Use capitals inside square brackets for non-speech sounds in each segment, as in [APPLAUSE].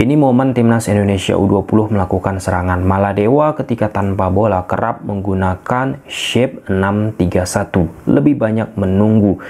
Ini momen timnas Indonesia U20 melakukan serangan Maladewa ketika tanpa bola kerap menggunakan shape 631, lebih banyak menunggu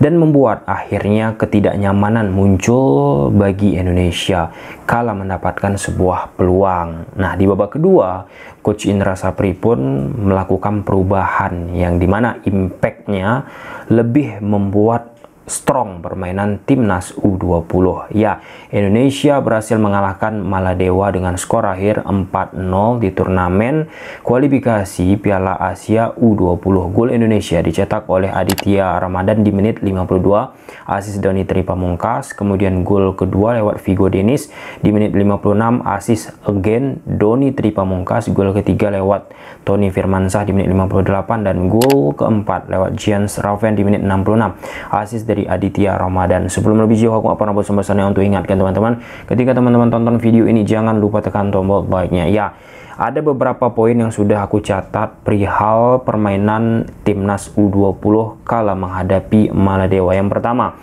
dan membuat akhirnya ketidaknyamanan muncul bagi Indonesia kala mendapatkan sebuah peluang. Nah, di babak kedua, coach Indra Sapri pun melakukan perubahan yang dimana impactnya lebih membuat strong permainan timnas U20. Ya, Indonesia berhasil mengalahkan Maladewa dengan skor akhir 4-0 di turnamen kualifikasi Piala Asia U20. Gol Indonesia dicetak oleh Aditya Ramadan di menit 52, asis Doni Tri Pamungkas, kemudian gol kedua lewat Vigo Denis di menit 56, asis again Doni Tri Pamungkas, gol ketiga lewat Tony Firmansah di menit 58 dan gol keempat lewat Jens Raven di menit 66. Asis dari dari Aditya Ramadan. Sebelum lebih jauh aku apa rambut sembasannya untuk ingatkan teman-teman, ketika teman-teman tonton video ini jangan lupa tekan tombol like-nya. Ya, ada beberapa poin yang sudah aku catat perihal permainan timnas U20 kala menghadapi Maladewa. Yang pertama,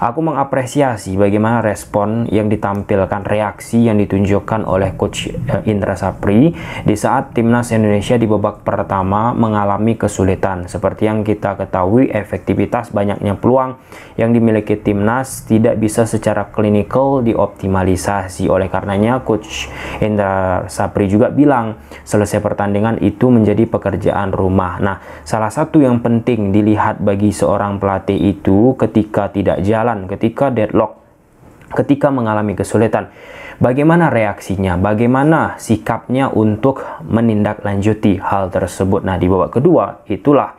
Aku mengapresiasi bagaimana respon yang ditampilkan, reaksi yang ditunjukkan oleh coach eh, Indra Sapri di saat timnas Indonesia di babak pertama mengalami kesulitan. Seperti yang kita ketahui, efektivitas banyaknya peluang yang dimiliki timnas tidak bisa secara klinikal dioptimalisasi. Oleh karenanya, coach Indra Sapri juga bilang selesai pertandingan itu menjadi pekerjaan rumah. Nah, salah satu yang penting dilihat bagi seorang pelatih itu ketika tidak jalan jalan, ketika deadlock, ketika mengalami kesulitan. Bagaimana reaksinya? Bagaimana sikapnya untuk menindaklanjuti hal tersebut? Nah, di babak kedua itulah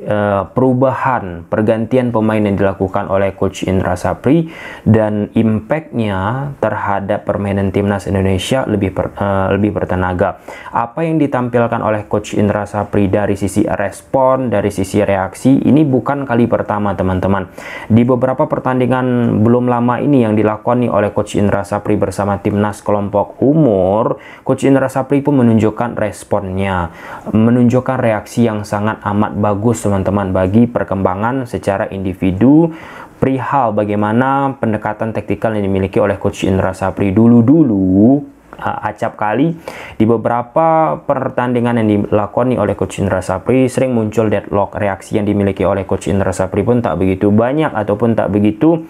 Eh, perubahan pergantian pemain yang dilakukan oleh coach Indra Sapri dan impactnya terhadap permainan timnas Indonesia lebih per, uh, lebih bertenaga. Apa yang ditampilkan oleh coach Indra Sapri dari sisi respon, dari sisi reaksi ini bukan kali pertama teman-teman. Di beberapa pertandingan belum lama ini yang dilakoni oleh coach Indra Sapri bersama timnas kelompok umur, coach Indra Sapri pun menunjukkan responnya, menunjukkan reaksi yang sangat amat bagus teman-teman bagi perkembangan secara individu perihal bagaimana pendekatan taktikal yang dimiliki oleh coach Indra Sapri dulu-dulu ah, acap kali di beberapa pertandingan yang dilakoni oleh coach Indra Sapri sering muncul deadlock reaksi yang dimiliki oleh coach Indra Sapri pun tak begitu banyak ataupun tak begitu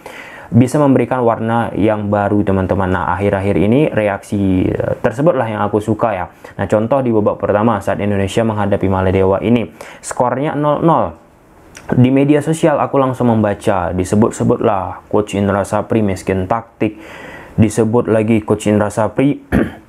bisa memberikan warna yang baru teman-teman. Nah, akhir-akhir ini reaksi eh, tersebutlah yang aku suka ya. Nah, contoh di babak pertama saat Indonesia menghadapi Maladewa ini, skornya 0-0 di media sosial aku langsung membaca disebut-sebutlah coach Indra Sapri miskin taktik disebut lagi coach Indra Sapri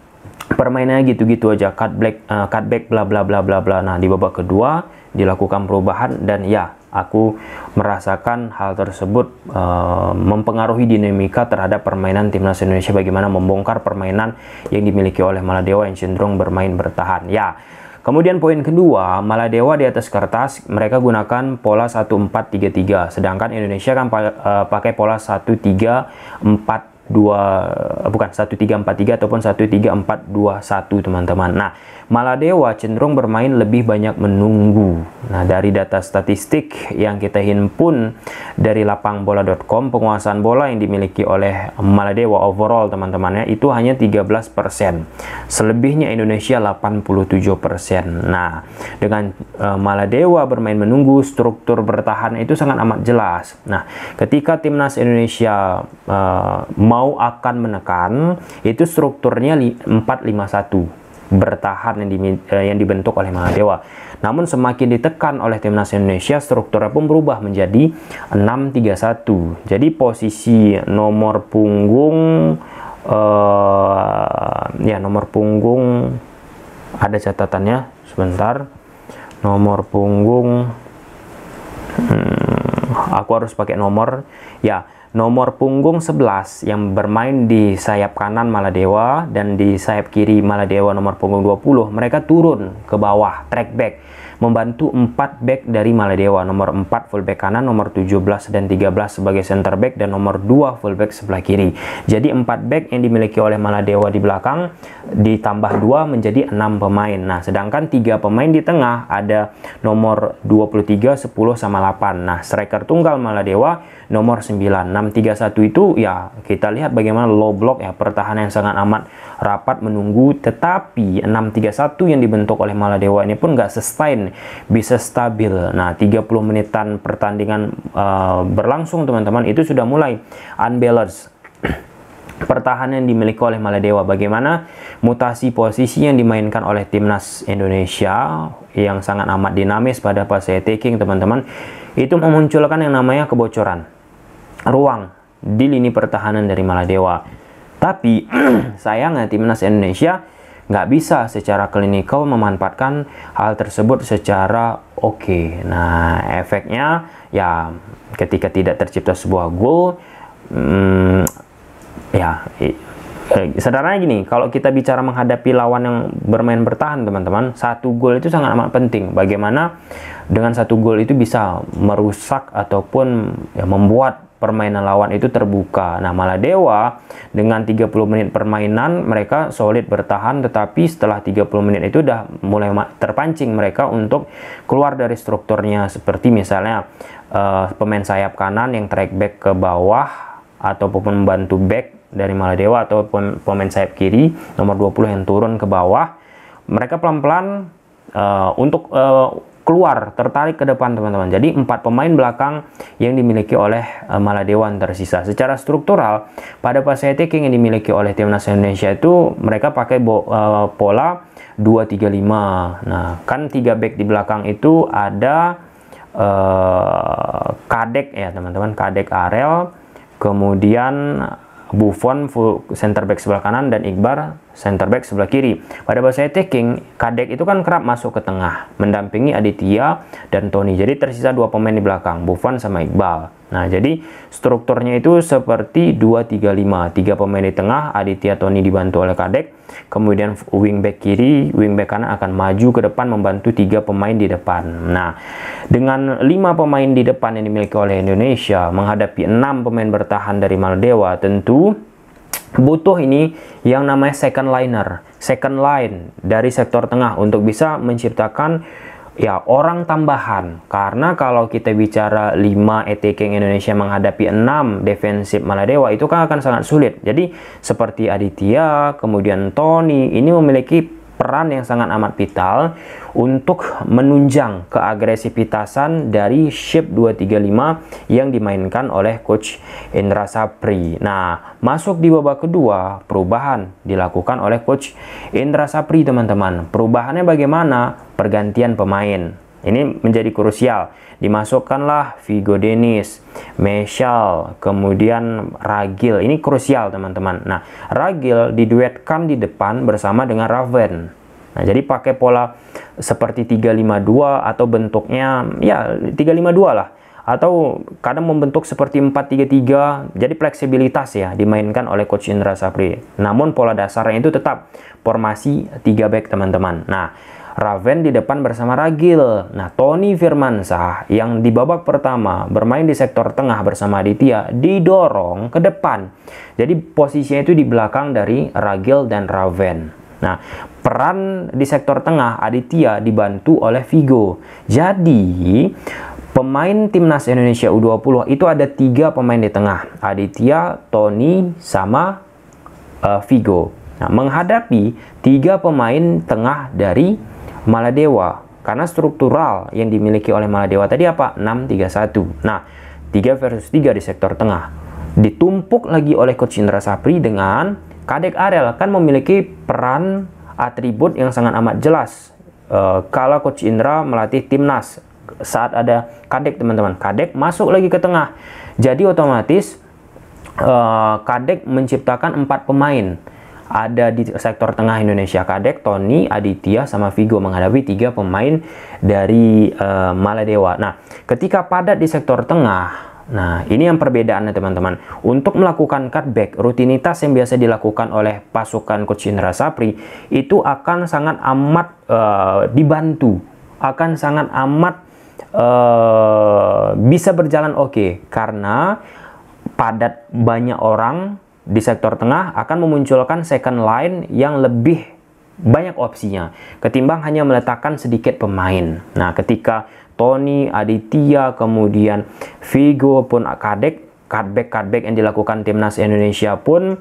[CLEARS THROAT] permainannya gitu-gitu aja cut black uh, eh, cut back bla bla bla bla bla nah di babak kedua dilakukan perubahan dan ya aku merasakan hal tersebut uh, mempengaruhi dinamika terhadap permainan timnas Indonesia bagaimana membongkar permainan yang dimiliki oleh Maladewa yang cenderung bermain bertahan. Ya, Kemudian poin kedua, Maladewa di atas kertas mereka gunakan pola 1433 sedangkan Indonesia kan eh, pakai pola 1343 dua bukan 1343 ataupun 13421 teman-teman. Nah, Maladewa cenderung bermain lebih banyak menunggu. Nah, dari data statistik yang kita himpun dari lapangbola.com, penguasaan bola yang dimiliki oleh Maladewa overall teman-temannya itu hanya 13%. Selebihnya Indonesia 87%. Nah, dengan uh, Maladewa bermain menunggu, struktur bertahan itu sangat amat jelas. Nah, ketika timnas Indonesia uh, mau mau akan menekan itu strukturnya 451 bertahan yang, di, eh, yang dibentuk oleh Mahadewa. Namun semakin ditekan oleh timnas Indonesia, strukturnya pun berubah menjadi 631. Jadi posisi nomor punggung eh, ya nomor punggung ada catatannya sebentar. Nomor punggung hmm, aku harus pakai nomor ya nomor punggung 11 yang bermain di sayap kanan Maladewa dan di sayap kiri Maladewa nomor punggung 20 mereka turun ke bawah trackback membantu 4 back dari Maladewa, nomor 4 fullback kanan, nomor 17 dan 13 sebagai center back dan nomor 2 fullback sebelah kiri. Jadi 4 back yang dimiliki oleh Maladewa di belakang ditambah 2 menjadi 6 pemain. Nah, sedangkan 3 pemain di tengah ada nomor 23, 10 sama 8. Nah, striker tunggal Maladewa nomor 9. 6 3 1 itu ya kita lihat bagaimana low block ya pertahanan yang sangat amat rapat menunggu tetapi 6 3 1 yang dibentuk oleh Maladewa ini pun gak sustain bisa stabil. Nah, 30 menitan pertandingan uh, berlangsung teman-teman itu sudah mulai unbalanced [CLEARS THROAT] pertahanan yang dimiliki oleh Maladewa bagaimana mutasi posisi yang dimainkan oleh timnas Indonesia yang sangat amat dinamis pada fase taking teman-teman itu memunculkan yang namanya kebocoran ruang di lini pertahanan dari Maladewa tapi [CLEARS THROAT] sayangnya timnas Indonesia nggak bisa secara klinikal memanfaatkan hal tersebut secara oke. Okay. Nah, efeknya ya ketika tidak tercipta sebuah goal, hmm, ya eh, sederhananya gini, kalau kita bicara menghadapi lawan yang bermain bertahan, teman-teman, satu gol itu sangat amat penting. Bagaimana dengan satu gol itu bisa merusak ataupun ya, membuat permainan lawan itu terbuka. Nah, malah Dewa dengan 30 menit permainan mereka solid bertahan tetapi setelah 30 menit itu udah mulai terpancing mereka untuk keluar dari strukturnya seperti misalnya uh, pemain sayap kanan yang track back ke bawah ataupun membantu back dari Maladewa atau pemain sayap kiri nomor 20 yang turun ke bawah. Mereka pelan-pelan uh, untuk uh, keluar tertarik ke depan teman-teman. Jadi empat pemain belakang yang dimiliki oleh uh, Maladewan tersisa. Secara struktural pada fase attacking yang dimiliki oleh timnas Indonesia itu mereka pakai bo, uh, pola 235 Nah, kan tiga back di belakang itu ada uh, Kadek ya teman-teman, Kadek Arel, kemudian Buffon full center back sebelah kanan dan Iqbal center back sebelah kiri. Pada bahasa attacking, Kadek itu kan kerap masuk ke tengah, mendampingi Aditya dan Tony. Jadi tersisa dua pemain di belakang, Buffon sama Iqbal. Nah, jadi strukturnya itu seperti 2-3-5. Tiga pemain di tengah, Aditya Tony dibantu oleh Kadek. Kemudian wing back kiri, wing back kanan akan maju ke depan membantu tiga pemain di depan. Nah, dengan lima pemain di depan yang dimiliki oleh Indonesia menghadapi enam pemain bertahan dari Maldewa, tentu butuh ini yang namanya second liner, second line dari sektor tengah untuk bisa menciptakan ya orang tambahan karena kalau kita bicara 5 e attacking Indonesia menghadapi 6 defensif Maladewa itu kan akan sangat sulit jadi seperti Aditya kemudian Tony ini memiliki peran yang sangat amat vital untuk menunjang keagresivitasan dari shape 235 yang dimainkan oleh coach Indra Sapri. Nah, masuk di babak kedua, perubahan dilakukan oleh coach Indra Sapri, teman-teman. Perubahannya bagaimana? Pergantian pemain. Ini menjadi krusial. Dimasukkanlah Vigo Denis, Meshal, kemudian Ragil. Ini krusial teman-teman. Nah, Ragil diduetkan di depan bersama dengan Raven. Nah, jadi pakai pola seperti 352 atau bentuknya ya 352 lah atau kadang membentuk seperti 433 jadi fleksibilitas ya dimainkan oleh coach Indra Sapri. Namun pola dasarnya itu tetap formasi 3 back teman-teman. Nah, Raven di depan bersama Ragil. Nah, Tony Firmansah yang di babak pertama bermain di sektor tengah bersama Aditya didorong ke depan. Jadi posisinya itu di belakang dari Ragil dan Raven. Nah, peran di sektor tengah Aditya dibantu oleh Vigo. Jadi, pemain timnas Indonesia U20 itu ada tiga pemain di tengah. Aditya, Tony, sama uh, Vigo. Nah, menghadapi tiga pemain tengah dari Maladewa karena struktural yang dimiliki oleh Maladewa tadi apa? 631. Nah, 3 versus 3 di sektor tengah. Ditumpuk lagi oleh Coach Indra Sapri dengan Kadek Arel kan memiliki peran atribut yang sangat amat jelas. E, kalau Coach Indra melatih timnas saat ada Kadek teman-teman, Kadek masuk lagi ke tengah. Jadi otomatis e, Kadek menciptakan empat pemain ada di sektor tengah Indonesia Kadek, Tony, Aditya, sama Vigo menghadapi tiga pemain dari uh, Maladewa. Nah, ketika padat di sektor tengah, Nah, ini yang perbedaannya teman-teman. Untuk melakukan cutback, rutinitas yang biasa dilakukan oleh pasukan Coach Indra Sapri itu akan sangat amat uh, dibantu, akan sangat amat uh, bisa berjalan oke okay, karena padat banyak orang di sektor tengah akan memunculkan second line yang lebih banyak opsinya ketimbang hanya meletakkan sedikit pemain. Nah, ketika Tony, Aditya, kemudian Vigo pun akadek, cutback-cutback yang dilakukan timnas Indonesia pun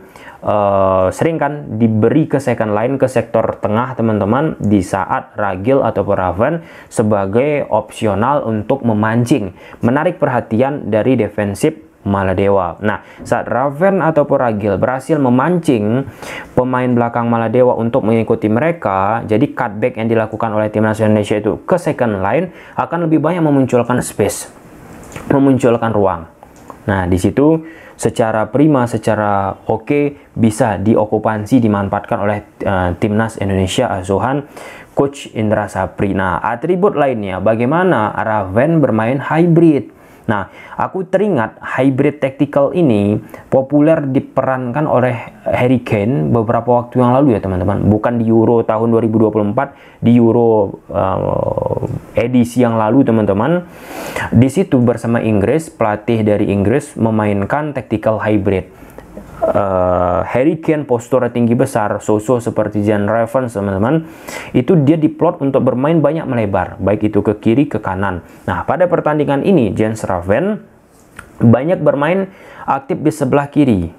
uh, eh, sering kan diberi ke second line ke sektor tengah teman-teman di saat Ragil atau Raven sebagai opsional untuk memancing menarik perhatian dari defensif Maladewa. Nah, saat Raven atau Poragil berhasil memancing pemain belakang Maladewa untuk mengikuti mereka, jadi cutback yang dilakukan oleh timnas Indonesia itu ke second line akan lebih banyak memunculkan space, memunculkan ruang. Nah, di situ secara prima, secara oke okay, bisa diokupansi dimanfaatkan oleh uh, timnas Indonesia asuhan coach Indra Sapri. Nah, atribut lainnya bagaimana Raven bermain hybrid Nah, aku teringat hybrid tactical ini populer diperankan oleh Harry Kane beberapa waktu yang lalu ya teman-teman. Bukan di Euro tahun 2024, di Euro uh, edisi yang lalu teman-teman. Di situ bersama Inggris, pelatih dari Inggris memainkan tactical hybrid uh, Harry Kane posturnya tinggi besar, Soso seperti Jan Ravens teman-teman, itu dia diplot untuk bermain banyak melebar, baik itu ke kiri ke kanan. Nah, pada pertandingan ini Jan Raven banyak bermain aktif di sebelah kiri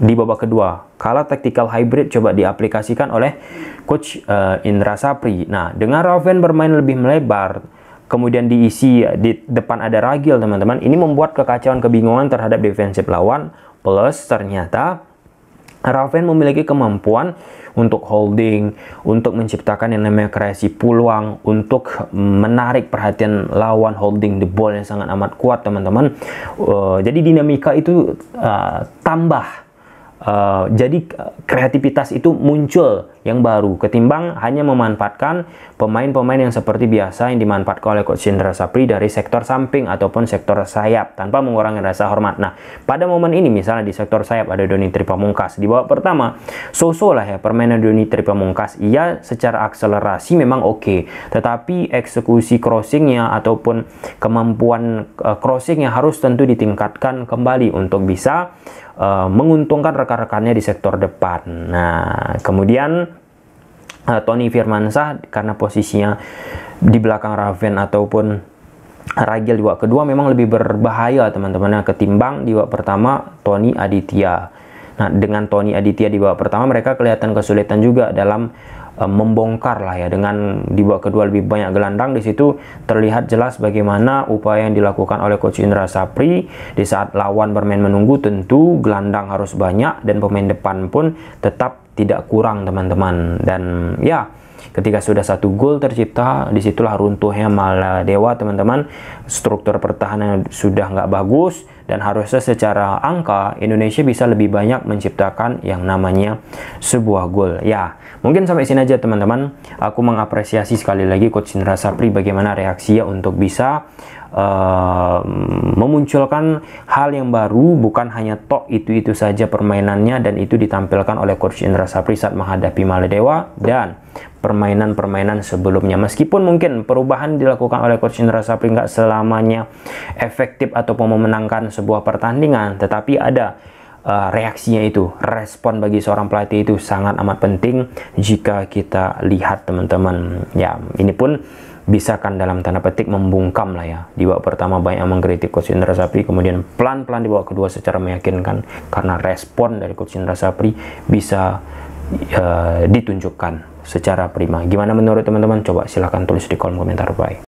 di babak kedua. kalau tactical hybrid coba diaplikasikan oleh coach uh, Indra Sapri. Nah, dengan Raven bermain lebih melebar, kemudian diisi di depan ada Ragil teman-teman ini membuat kekacauan kebingungan terhadap defensif lawan Plus ternyata Raven memiliki kemampuan untuk holding, untuk menciptakan yang namanya kreasi peluang, untuk menarik perhatian lawan holding the ball yang sangat amat kuat teman-teman. Uh, jadi dinamika itu uh, tambah. Uh, jadi kreativitas itu muncul yang baru ketimbang hanya memanfaatkan pemain-pemain yang seperti biasa yang dimanfaatkan oleh Coach Indra Sapri dari sektor samping ataupun sektor sayap tanpa mengurangi rasa hormat. Nah, pada momen ini misalnya di sektor sayap ada Doni Tripamungkas. Di babak pertama, Soso lah ya permainan Doni Tripamungkas. Ia secara akselerasi memang oke, okay, tetapi eksekusi crossingnya ataupun kemampuan uh, crossingnya harus tentu ditingkatkan kembali untuk bisa uh, menguntungkan rekan-rekannya di sektor depan. Nah, kemudian uh, Tony Firmansah karena posisinya di belakang Raven ataupun Ragil di babak kedua memang lebih berbahaya teman-teman ya, ketimbang di babak pertama Tony Aditya. Nah, dengan Tony Aditya di bawah pertama mereka kelihatan kesulitan juga dalam Eh, membongkar lah ya dengan dibawa kedua lebih banyak gelandang di situ terlihat jelas bagaimana upaya yang dilakukan oleh coach Indra Sapri di saat lawan bermain menunggu tentu gelandang harus banyak dan pemain depan pun tetap tidak kurang teman-teman dan ya ketika sudah satu gol tercipta disitulah runtuhnya malah dewa teman-teman struktur pertahanan sudah nggak bagus dan harusnya secara angka Indonesia bisa lebih banyak menciptakan yang namanya sebuah gol. Ya, mungkin sampai sini aja teman-teman. Aku mengapresiasi sekali lagi Coach Indra Sapri bagaimana reaksinya untuk bisa Eh, memunculkan hal yang baru bukan hanya tok itu-itu saja permainannya dan itu ditampilkan oleh coach Indra Sapri saat menghadapi Maladewa dan permainan-permainan sebelumnya meskipun mungkin perubahan dilakukan oleh coach Indra Sapri nggak selamanya efektif ataupun memenangkan sebuah pertandingan tetapi ada uh, reaksinya itu, respon bagi seorang pelatih itu sangat amat penting jika kita lihat teman-teman. Ya, ini pun bisa kan dalam tanda petik membungkam lah ya. Di bawah pertama banyak mengkritik Coach Indra Sapri, kemudian pelan-pelan di bawah kedua secara meyakinkan karena respon dari Coach Indra Sapri bisa uh, ditunjukkan secara prima. Gimana menurut teman-teman? Coba silahkan tulis di kolom komentar. baik